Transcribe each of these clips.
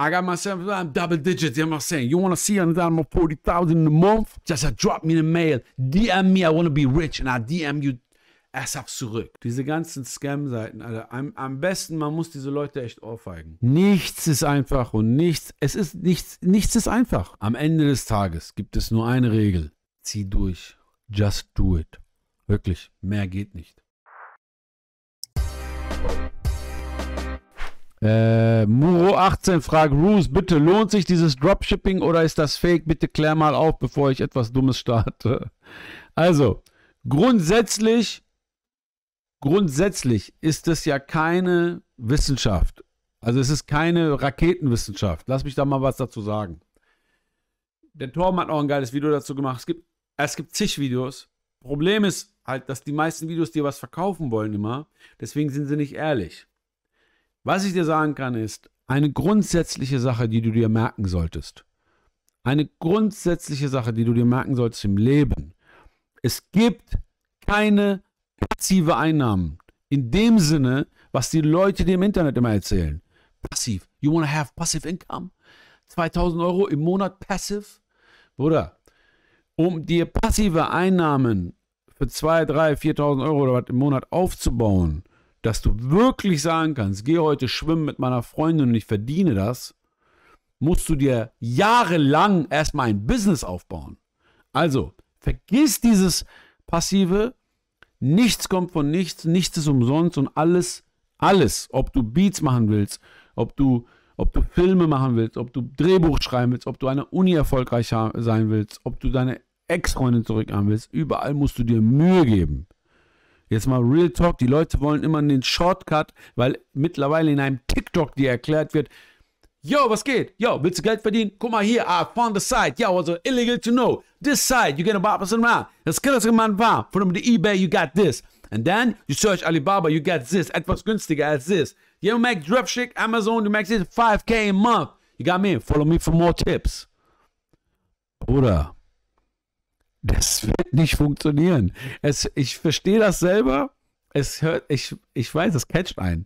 I got myself I'm double digits. You know what I'm saying? You want to see an animal 40,000 a month? Just uh, drop me in the mail. DM me. I want to be rich. And I DM you ASAP zurück. Diese ganzen Scam-Seiten, Alter. Am, am, besten, man muss diese Leute echt ohrfeigen. Nichts ist einfach und nichts, es ist nichts, nichts ist einfach. Am Ende des Tages gibt es nur eine Regel. Zieh durch. Just do it. Wirklich, mehr geht nicht. Äh, Muro18 fragt, Roos, bitte, lohnt sich dieses Dropshipping oder ist das Fake? Bitte klär mal auf, bevor ich etwas Dummes starte. Also, grundsätzlich, grundsätzlich ist es ja keine Wissenschaft. Also es ist keine Raketenwissenschaft. Lass mich da mal was dazu sagen. Der Torben hat auch ein geiles Video dazu gemacht. Es gibt, es gibt zig Videos. Problem ist halt, dass die meisten Videos dir was verkaufen wollen immer. Deswegen sind sie nicht ehrlich. Was ich dir sagen kann, ist eine grundsätzliche Sache, die du dir merken solltest. Eine grundsätzliche Sache, die du dir merken solltest im Leben. Es gibt keine passive Einnahmen. In dem Sinne, was die Leute dir im Internet immer erzählen. Passiv. You want to have passive income? 2000 Euro im Monat passiv? Bruder, um dir passive Einnahmen für 2, 3, 4.000 Euro oder was im Monat aufzubauen, dass du wirklich sagen kannst, geh heute schwimmen mit meiner Freundin und ich verdiene das, musst du dir jahrelang erstmal ein Business aufbauen. Also, vergiss dieses Passive, nichts kommt von nichts, nichts ist umsonst und alles, alles, ob du Beats machen willst, ob du, ob du Filme machen willst, ob du Drehbuch schreiben willst, ob du eine Uni erfolgreich sein willst, ob du deine Ex-Freundin zurück haben willst, überall musst du dir Mühe geben. Jetzt mal Real Talk, die Leute wollen immer einen Shortcut, weil mittlerweile in einem TikTok dir erklärt wird, Yo, was geht? Yo, willst du Geld verdienen? Guck mal hier, I ah, found the site. Yo, also illegal to know. This site, you get a percent amount. Das kann das man war. From the eBay, you got this. And then you search Alibaba, you get this. Etwas günstiger als this. You make Dropship, Amazon, you make this 5K a month. You got me? Follow me for more tips. Bruder, das wird nicht funktionieren. Es, ich verstehe das selber. Es hört, ich, ich weiß, es catcht ein.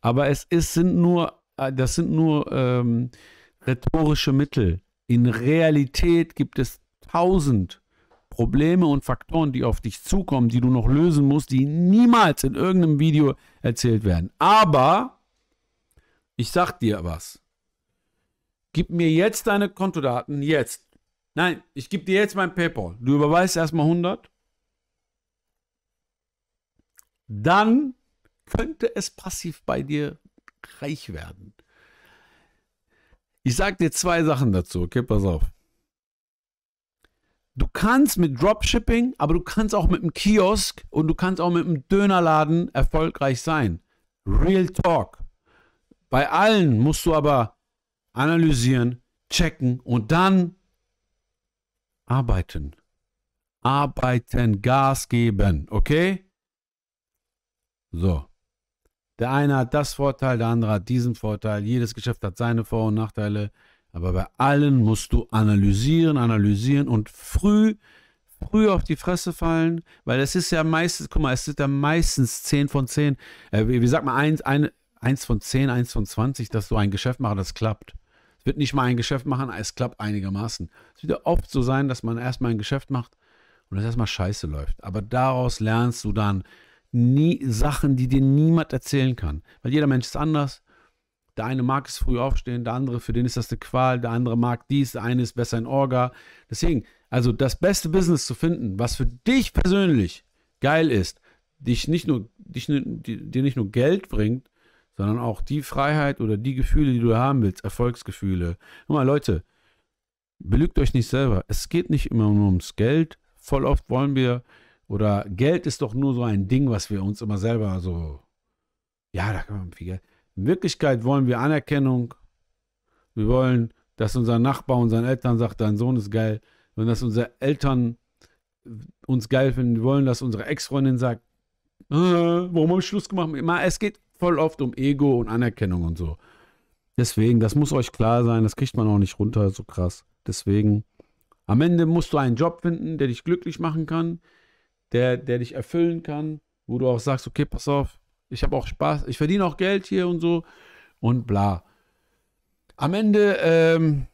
Aber es ist, sind nur, äh, das sind nur ähm, rhetorische Mittel. In Realität gibt es tausend Probleme und Faktoren, die auf dich zukommen, die du noch lösen musst, die niemals in irgendeinem Video erzählt werden. Aber ich sag dir was. Gib mir jetzt deine Kontodaten, jetzt. Nein, ich gebe dir jetzt mein PayPal. Du überweist erstmal 100. Dann könnte es passiv bei dir reich werden. Ich sage dir zwei Sachen dazu, okay? Pass auf. Du kannst mit Dropshipping, aber du kannst auch mit einem Kiosk und du kannst auch mit einem Dönerladen erfolgreich sein. Real Talk. Bei allen musst du aber analysieren, checken und dann Arbeiten. Arbeiten, Gas geben, okay? So. Der eine hat das Vorteil, der andere hat diesen Vorteil. Jedes Geschäft hat seine Vor- und Nachteile. Aber bei allen musst du analysieren, analysieren und früh, früh auf die Fresse fallen, weil es ist ja meistens, guck mal, es sind ja meistens 10 von 10, äh, wie, wie sagt man, 1, 1, 1 von 10, 1 von 20, dass du ein Geschäft machst, das klappt. Es wird nicht mal ein Geschäft machen, es klappt einigermaßen. Es wird oft so sein, dass man erstmal ein Geschäft macht und es erstmal scheiße läuft. Aber daraus lernst du dann nie Sachen, die dir niemand erzählen kann. Weil jeder Mensch ist anders. Der eine mag es früh aufstehen, der andere, für den ist das eine Qual, der andere mag dies, der eine ist besser in Orga. Deswegen, also das beste Business zu finden, was für dich persönlich geil ist, dich nicht nur, dich, dir nicht nur Geld bringt, sondern auch die Freiheit oder die Gefühle, die du haben willst, Erfolgsgefühle. Guck mal, Leute, belügt euch nicht selber. Es geht nicht immer nur ums Geld. Voll oft wollen wir, oder Geld ist doch nur so ein Ding, was wir uns immer selber so, ja, da kann man viel Geld. In Wirklichkeit wollen wir Anerkennung. Wir wollen, dass unser Nachbar unseren Eltern sagt, dein Sohn ist geil. Und dass unsere Eltern uns geil finden. Wir wollen, dass unsere Ex-Freundin sagt, äh, warum habe ich Schluss gemacht? Es geht voll oft um Ego und Anerkennung und so. Deswegen, das muss euch klar sein, das kriegt man auch nicht runter, so krass. Deswegen, am Ende musst du einen Job finden, der dich glücklich machen kann, der, der dich erfüllen kann, wo du auch sagst, okay, pass auf, ich habe auch Spaß, ich verdiene auch Geld hier und so und bla. Am Ende, ähm,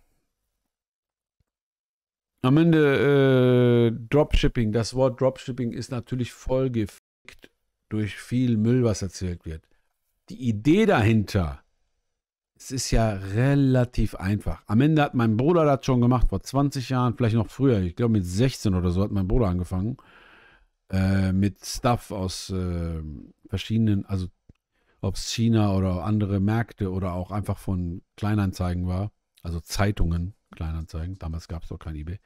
am Ende äh, Dropshipping, das Wort Dropshipping ist natürlich voll gefickt durch viel Müll, was erzählt wird die Idee dahinter, es ist ja relativ einfach. Am Ende hat mein Bruder das schon gemacht, vor 20 Jahren, vielleicht noch früher. Ich glaube, mit 16 oder so hat mein Bruder angefangen. Äh, mit Stuff aus äh, verschiedenen, also ob es China oder andere Märkte oder auch einfach von Kleinanzeigen war. Also Zeitungen, Kleinanzeigen. Damals gab es doch kein eBay.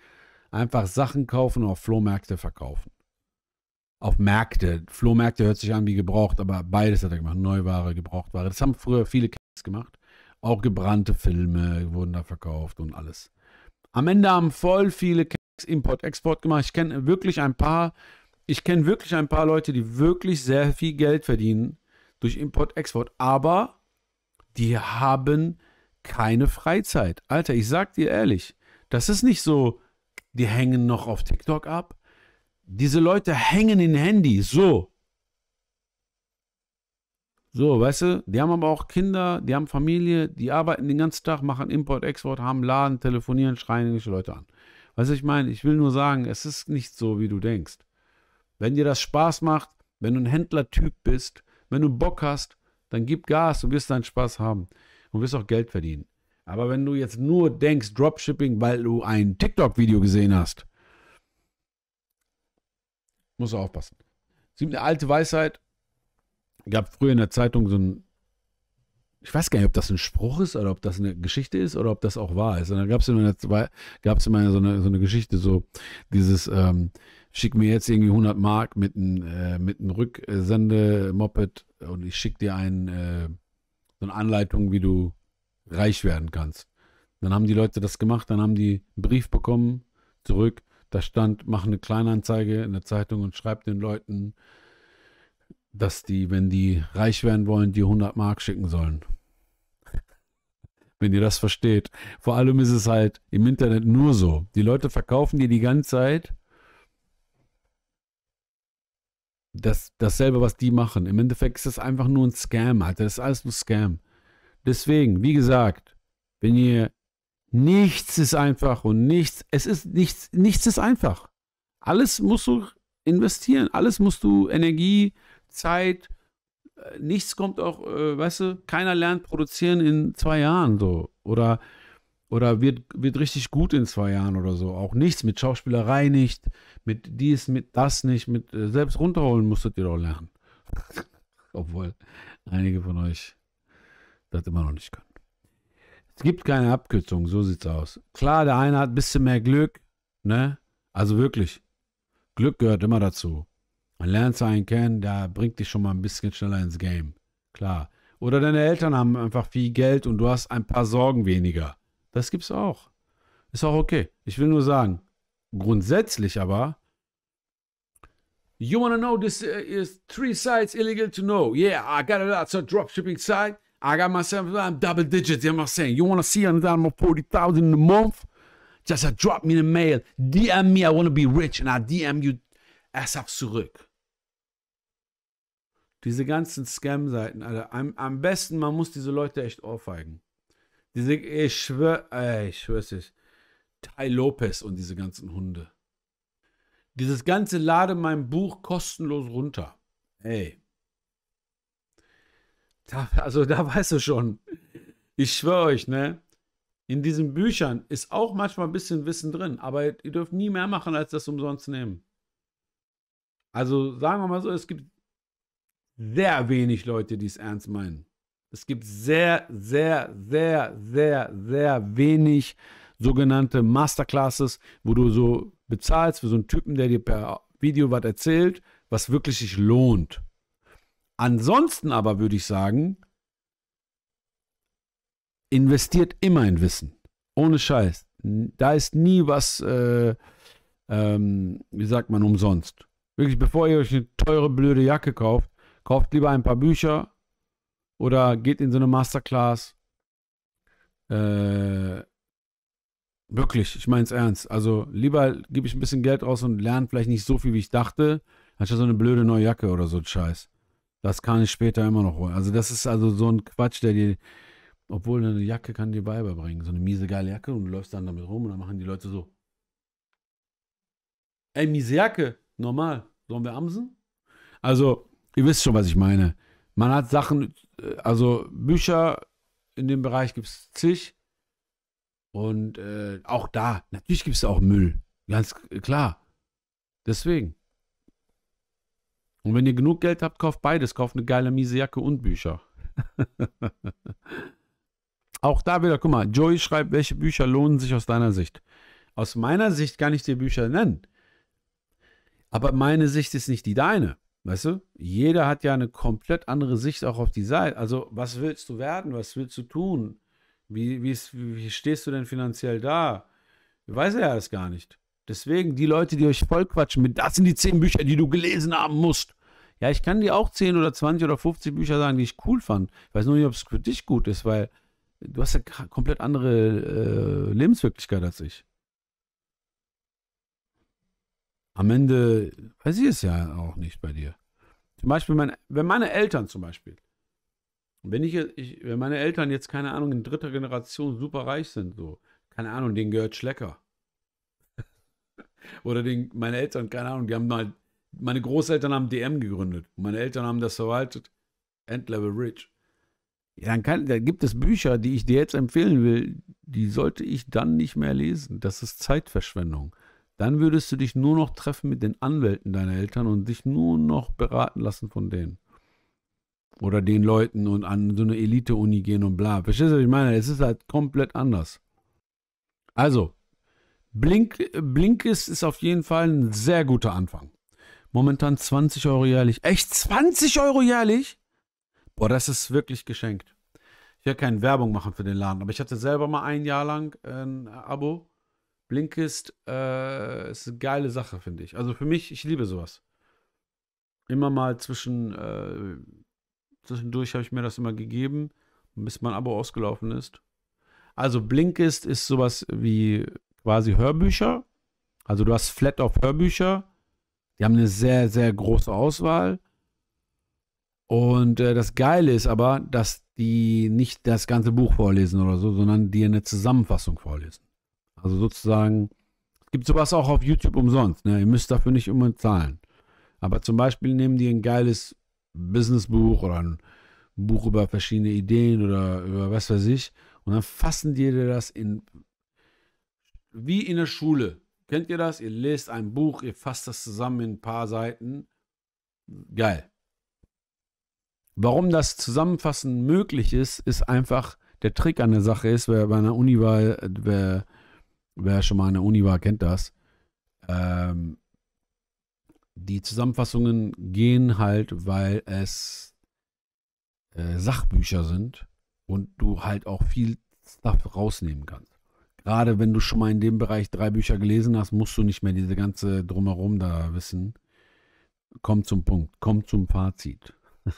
Einfach Sachen kaufen und auf Flohmärkte verkaufen auf Märkte. Flohmärkte hört sich an wie gebraucht, aber beides hat er gemacht. Neuware, Gebrauchtware. Das haben früher viele Kids gemacht. Auch gebrannte Filme wurden da verkauft und alles. Am Ende haben voll viele Kids Import-Export gemacht. Ich kenne wirklich ein paar, ich kenne wirklich ein paar Leute, die wirklich sehr viel Geld verdienen durch Import-Export, aber die haben keine Freizeit. Alter, ich sag dir ehrlich, das ist nicht so, die hängen noch auf TikTok ab, diese Leute hängen in Handys, so. So, weißt du, die haben aber auch Kinder, die haben Familie, die arbeiten den ganzen Tag, machen Import, Export, haben Laden, telefonieren, schreien irgendwelche Leute an. Weißt du, ich meine, ich will nur sagen, es ist nicht so, wie du denkst. Wenn dir das Spaß macht, wenn du ein Händlertyp bist, wenn du Bock hast, dann gib Gas und wirst deinen Spaß haben und wirst auch Geld verdienen. Aber wenn du jetzt nur denkst, Dropshipping, weil du ein TikTok-Video gesehen hast, muss aufpassen. Es gibt eine alte Weisheit. Gab früher in der Zeitung so ein. Ich weiß gar nicht, ob das ein Spruch ist oder ob das eine Geschichte ist oder ob das auch wahr ist. Und dann gab es immer, immer so eine, so eine Geschichte, so dieses. Ähm, schick mir jetzt irgendwie 100 Mark mit einem äh, mit einem Rücksendemoped und ich schicke dir einen, äh, so eine Anleitung, wie du reich werden kannst. Dann haben die Leute das gemacht, dann haben die einen Brief bekommen zurück da stand, mach eine Kleinanzeige in der Zeitung und schreib den Leuten, dass die, wenn die reich werden wollen, die 100 Mark schicken sollen. wenn ihr das versteht. Vor allem ist es halt im Internet nur so. Die Leute verkaufen dir die ganze Zeit das, dasselbe, was die machen. Im Endeffekt ist das einfach nur ein Scam, Alter. Das ist alles nur Scam. Deswegen, wie gesagt, wenn ihr Nichts ist einfach und nichts, es ist nichts, nichts ist einfach. Alles musst du investieren, alles musst du Energie, Zeit, äh, nichts kommt auch, äh, weißt du, keiner lernt produzieren in zwei Jahren so oder oder wird, wird richtig gut in zwei Jahren oder so. Auch nichts mit Schauspielerei nicht, mit dies, mit das nicht, mit äh, selbst runterholen musstet ihr doch lernen. Obwohl einige von euch das immer noch nicht können. Es gibt keine Abkürzung, so sieht's aus. Klar, der eine hat ein bisschen mehr Glück, ne? Also wirklich, Glück gehört immer dazu. Man lernt einen kennen, der bringt dich schon mal ein bisschen schneller ins Game. Klar. Oder deine Eltern haben einfach viel Geld und du hast ein paar Sorgen weniger. Das gibt's auch. Ist auch okay. Ich will nur sagen, grundsätzlich aber, you wanna know this uh, is three sites illegal to know. Yeah, I got it out. So dropshipping site, I got myself I'm double digits. You know what I'm saying? You want to see an animal 40,000 a month? Just uh, drop me in the mail. DM me. I want to be rich. And I DM you ASAP zurück. Diese ganzen Scam-Seiten, Alter. Am, am, besten, man muss diese Leute echt ohrfeigen. Diese, ich schwör, ey, ich schwör's nicht. Tai Lopez und diese ganzen Hunde. Dieses ganze Lade mein Buch kostenlos runter. Ey. Da, also da weißt du schon. Ich schwöre euch, ne? In diesen Büchern ist auch manchmal ein bisschen Wissen drin, aber ihr dürft nie mehr machen, als das umsonst nehmen. Also sagen wir mal so, es gibt sehr wenig Leute, die es ernst meinen. Es gibt sehr, sehr, sehr, sehr, sehr wenig sogenannte Masterclasses, wo du so bezahlst für so einen Typen, der dir per Video was erzählt, was wirklich sich lohnt. Ansonsten aber würde ich sagen, investiert immer in Wissen. Ohne Scheiß. Da ist nie was, äh, ähm, wie sagt man, umsonst. Wirklich, bevor ihr euch eine teure, blöde Jacke kauft, kauft lieber ein paar Bücher oder geht in so eine Masterclass. Äh, wirklich, ich meine es ernst. Also lieber gebe ich ein bisschen Geld aus und lerne vielleicht nicht so viel, wie ich dachte, anstatt so eine blöde neue Jacke oder so ein Scheiß. Das kann ich später immer noch holen. Also das ist also so ein Quatsch, der dir, obwohl eine Jacke kann dir Weiber bringen, So eine miese geile Jacke und du läufst dann damit rum und dann machen die Leute so. Ey, miese Jacke, normal. Sollen wir amsen? Also, ihr wisst schon, was ich meine. Man hat Sachen, äh, also Bücher in dem Bereich gibt es zig. Und äh, auch da, natürlich gibt es auch Müll. Ganz äh, klar. Deswegen. Und wenn ihr genug Geld habt, kauft beides. Kauft eine geile miese Jacke und Bücher. Auch da wieder, guck mal, Joey schreibt, welche Bücher lohnen sich aus deiner Sicht? Aus meiner Sicht kann ich dir Bücher nennen. Aber meine Sicht ist nicht die deine. Weißt du? Jeder hat ja eine komplett andere Sicht auch auf die Seite. Also, was willst du werden? Was willst du tun? Wie, wie, ist, wie stehst du denn finanziell da? Weiß er ja alles gar nicht. Deswegen, die Leute, die euch voll quatschen mit, das sind die zehn Bücher, die du gelesen haben musst. Ja, ich kann dir auch 10 oder 20 oder 50 Bücher sagen, die ich cool fand. Ich weiß nur nicht, ob es für dich gut ist, weil du hast ja komplett andere äh, Lebenswirklichkeit als ich. Am Ende weiß ich es ja auch nicht bei dir. Zum Beispiel, mein, wenn meine Eltern zum Beispiel, wenn, ich, ich, wenn meine Eltern jetzt, keine Ahnung, in dritter Generation super reich sind, so, keine Ahnung, denen gehört Schlecker. Oder den, meine Eltern, keine Ahnung, die haben mal, halt, meine Großeltern haben DM gegründet. Meine Eltern haben das verwaltet. Endlevel Rich. Ja, dann, kann, dann gibt es Bücher, die ich dir jetzt empfehlen will, die sollte ich dann nicht mehr lesen. Das ist Zeitverschwendung. Dann würdest du dich nur noch treffen mit den Anwälten deiner Eltern und dich nur noch beraten lassen von denen. Oder den Leuten und an so eine Elite-Uni gehen und bla. Verstehst du, was ich meine? Es ist halt komplett anders. Also, Blink, Blinkist ist auf jeden Fall ein sehr guter Anfang. Momentan 20 Euro jährlich. Echt 20 Euro jährlich? Boah, das ist wirklich geschenkt. Ich werde keine Werbung machen für den Laden, aber ich hatte selber mal ein Jahr lang äh, ein Abo. Blinkist äh, ist eine geile Sache, finde ich. Also für mich, ich liebe sowas. Immer mal zwischen, äh, zwischendurch habe ich mir das immer gegeben, bis mein Abo ausgelaufen ist. Also Blinkist ist sowas wie quasi Hörbücher. Also du hast Flat auf Hörbücher. Die haben eine sehr, sehr große Auswahl. Und äh, das Geile ist aber, dass die nicht das ganze Buch vorlesen oder so, sondern dir eine Zusammenfassung vorlesen. Also sozusagen, es gibt sowas auch auf YouTube umsonst. Ne? Ihr müsst dafür nicht immer zahlen. Aber zum Beispiel nehmen die ein geiles Businessbuch oder ein Buch über verschiedene Ideen oder über was weiß ich und dann fassen die dir das in wie in der Schule. Kennt ihr das? Ihr lest ein Buch, ihr fasst das zusammen in ein paar Seiten. Geil. Warum das Zusammenfassen möglich ist, ist einfach der Trick an der Sache ist, wer bei einer Uni war, wer, wer schon mal an der Uni war, kennt das. Ähm, die Zusammenfassungen gehen halt, weil es äh, Sachbücher sind und du halt auch viel Stuff rausnehmen kannst gerade wenn du schon mal in dem Bereich drei Bücher gelesen hast, musst du nicht mehr diese ganze Drumherum da wissen. Komm zum Punkt, komm zum Fazit.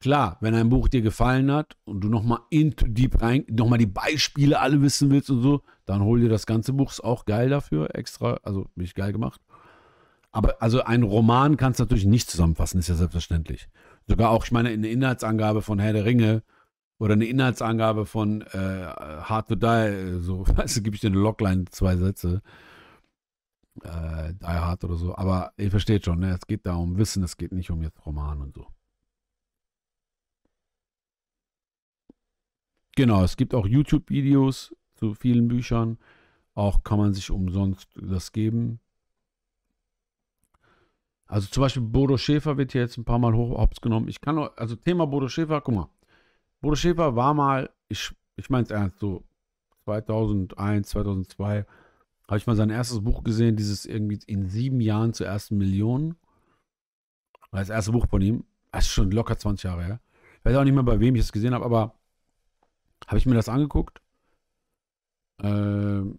Klar, wenn ein Buch dir gefallen hat und du nochmal into deep rein, nochmal die Beispiele alle wissen willst und so, dann hol dir das ganze Buch, ist auch geil dafür, extra, also bin ich geil gemacht. Aber also ein Roman kannst du natürlich nicht zusammenfassen, ist ja selbstverständlich. Sogar auch, ich meine, in der Inhaltsangabe von Herr der Ringe, oder eine Inhaltsangabe von äh, Hard to Die, äh, so, weißt du, gebe ich dir eine Logline, zwei Sätze. Äh, die Hard oder so. Aber ihr versteht schon, ne? es geht da um Wissen, es geht nicht um jetzt Roman und so. Genau, es gibt auch YouTube-Videos zu vielen Büchern. Auch kann man sich umsonst das geben. Also zum Beispiel Bodo Schäfer wird hier jetzt ein paar Mal hoch genommen. Ich kann, also Thema Bodo Schäfer, guck mal. Bodo Schäfer war mal, ich, ich meine es ernst, so 2001, 2002 habe ich mal sein erstes Buch gesehen, dieses irgendwie in sieben Jahren zur ersten Million. Das erste Buch von ihm. Das ist schon locker 20 Jahre her. Ich weiß auch nicht mehr, bei wem ich es gesehen habe, aber habe ich mir das angeguckt. Ähm,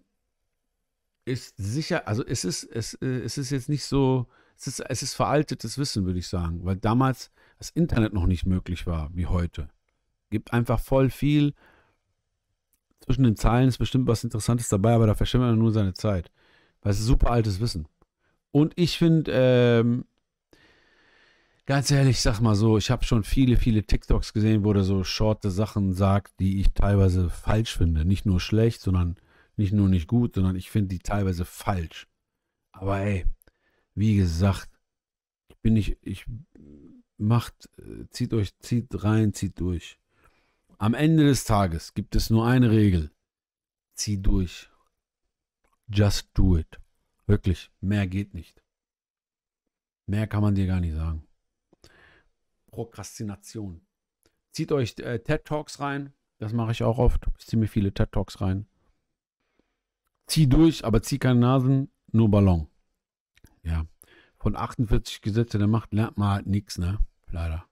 ist sicher, also es ist, es, äh, es ist jetzt nicht so, es ist, es ist veraltetes Wissen, würde ich sagen, weil damals das Internet noch nicht möglich war wie heute gibt einfach voll viel. Zwischen den Zeilen ist bestimmt was Interessantes dabei, aber da verschwimmt er nur seine Zeit. Weil es ist super altes Wissen. Und ich finde, ähm, ganz ehrlich, ich sag mal so, ich habe schon viele, viele TikToks gesehen, wo der so shorte Sachen sagt, die ich teilweise falsch finde. Nicht nur schlecht, sondern nicht nur nicht gut, sondern ich finde die teilweise falsch. Aber ey, wie gesagt, ich bin nicht, ich macht, äh, zieht euch, zieht rein, zieht durch. Am Ende des Tages gibt es nur eine Regel. Zieh durch. Just do it. Wirklich, mehr geht nicht. Mehr kann man dir gar nicht sagen. Prokrastination. Zieht euch äh, TED Talks rein. Das mache ich auch oft. Ich ziehe mir viele TED Talks rein. Zieh durch, aber zieh keine Nasen, nur Ballon. Ja. Von 48 Gesetze der Macht lernt man halt nichts, ne? Leider.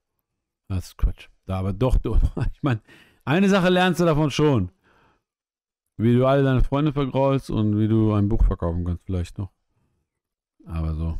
Das ist Quatsch. Da aber doch, du, ich meine, eine Sache lernst du davon schon. Wie du alle deine Freunde vergraulst und wie du ein Buch verkaufen kannst vielleicht noch. Aber so.